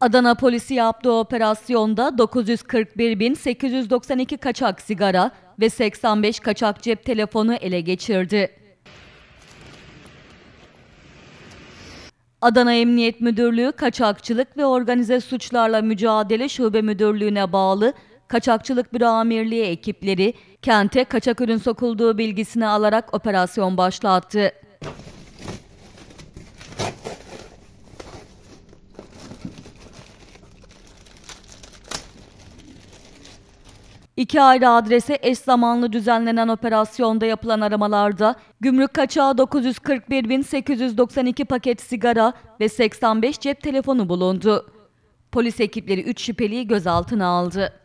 Adana polisi yaptığı operasyonda 941.892 kaçak sigara ve 85 kaçak cep telefonu ele geçirdi. Adana Emniyet Müdürlüğü Kaçakçılık ve Organize Suçlarla Mücadele Şube Müdürlüğü'ne bağlı Kaçakçılık Büro Amirliği ekipleri kente kaçak ürün sokulduğu bilgisini alarak operasyon başlattı. İki ayrı adrese eş zamanlı düzenlenen operasyonda yapılan aramalarda gümrük kaçağı 941.892 paket sigara ve 85 cep telefonu bulundu. Polis ekipleri 3 şüpheliyi gözaltına aldı.